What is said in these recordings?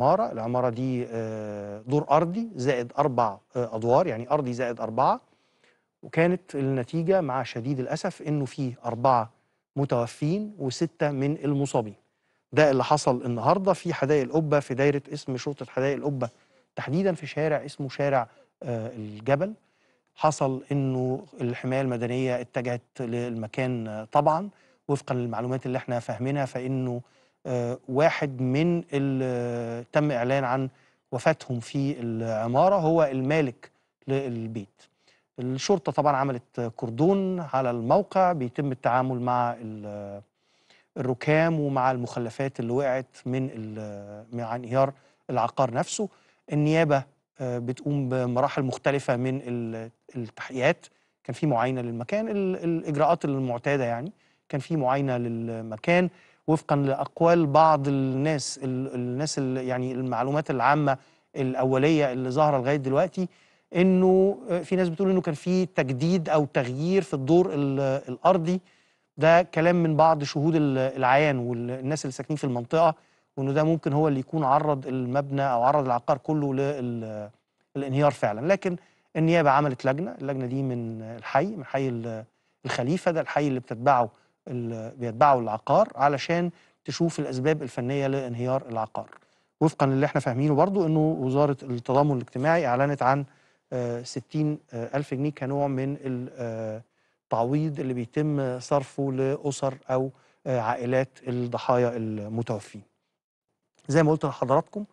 عمارة العمارة دي آه، دور أرضي زائد أربع آه، أدوار يعني أرضي زائد أربعة وكانت النتيجة مع شديد الأسف إنه فيه أربعة متوفين وستة من المصابين ده اللي حصل النهاردة في حدائق القبة في دايرة اسم شرطة حدائق القبة تحديدا في شارع اسمه شارع آه، الجبل حصل إنه الحماية المدنية اتجهت للمكان طبعا وفقا للمعلومات اللي احنا فاهمينها فإنه واحد من اللي تم إعلان عن وفاتهم في العمارة هو المالك للبيت الشرطة طبعا عملت كردون على الموقع بيتم التعامل مع الركام ومع المخلفات اللي وقعت من مع انهيار العقار نفسه النيابة آه، بتقوم بمراحل مختلفة من التحقيقات كان في معاينة للمكان الإجراءات المعتادة يعني كان في معاينة للمكان وفقا لاقوال بعض الناس الناس يعني المعلومات العامه الاوليه اللي ظاهره لغايه دلوقتي انه في ناس بتقول انه كان في تجديد او تغيير في الدور الارضي ده كلام من بعض شهود العيان والناس اللي ساكنين في المنطقه وانه ده ممكن هو اللي يكون عرض المبنى او عرض العقار كله للانهيار فعلا لكن النيابه عملت لجنه اللجنه دي من الحي من حي الخليفه ده الحي اللي بتتبعه بيتبعوا العقار علشان تشوف الاسباب الفنيه لانهيار العقار وفقا للي احنا فاهمينه برضو انه وزاره التضامن الاجتماعي اعلنت عن 60 آه، آه، الف جنيه كنوع من التعويض آه، اللي بيتم صرفه لاسر او عائلات الضحايا المتوفين زي ما قلت لحضراتكم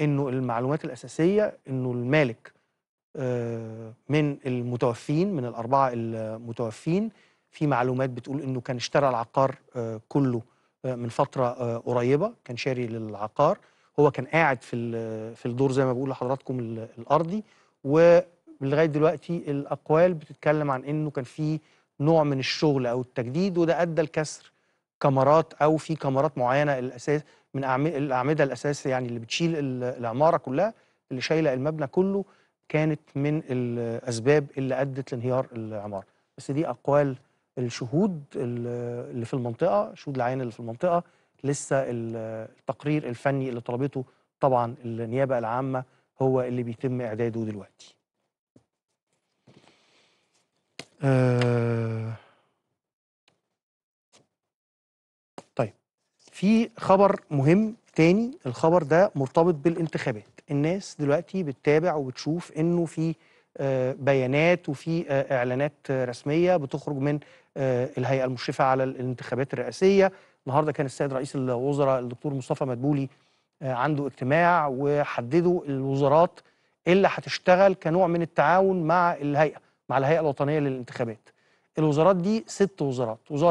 انه المعلومات الاساسيه انه المالك من المتوفين من الاربعه المتوفين في معلومات بتقول انه كان اشترى العقار آه، كله آه، من فتره آه، قريبه كان شاري للعقار هو كان قاعد في في الدور زي ما بقول لحضراتكم الارضي ولغايه دلوقتي الاقوال بتتكلم عن انه كان في نوع من الشغل او التجديد وده ادى لكسر كمرات او في كمرات معينه الاساس من الاعمده الاساس يعني اللي بتشيل العماره كلها اللي شايله المبنى كله كانت من الاسباب اللي ادت لانهيار العماره بس دي اقوال الشهود اللي في المنطقه شهود العيان اللي في المنطقه لسه التقرير الفني اللي طلبته طبعا النيابه العامه هو اللي بيتم اعداده دلوقتي آه طيب في خبر مهم تاني الخبر ده مرتبط بالانتخابات الناس دلوقتي بتتابع وبتشوف انه في آه، بيانات وفي آه، اعلانات رسميه بتخرج من آه، الهيئه المشرفه على الانتخابات الرئاسيه النهارده كان السيد رئيس الوزراء الدكتور مصطفى مدبولي عنده اجتماع وحددوا الوزارات اللي هتشتغل كنوع من التعاون مع الهيئه مع الهيئه الوطنيه للانتخابات الوزارات دي ست وزارات وزاره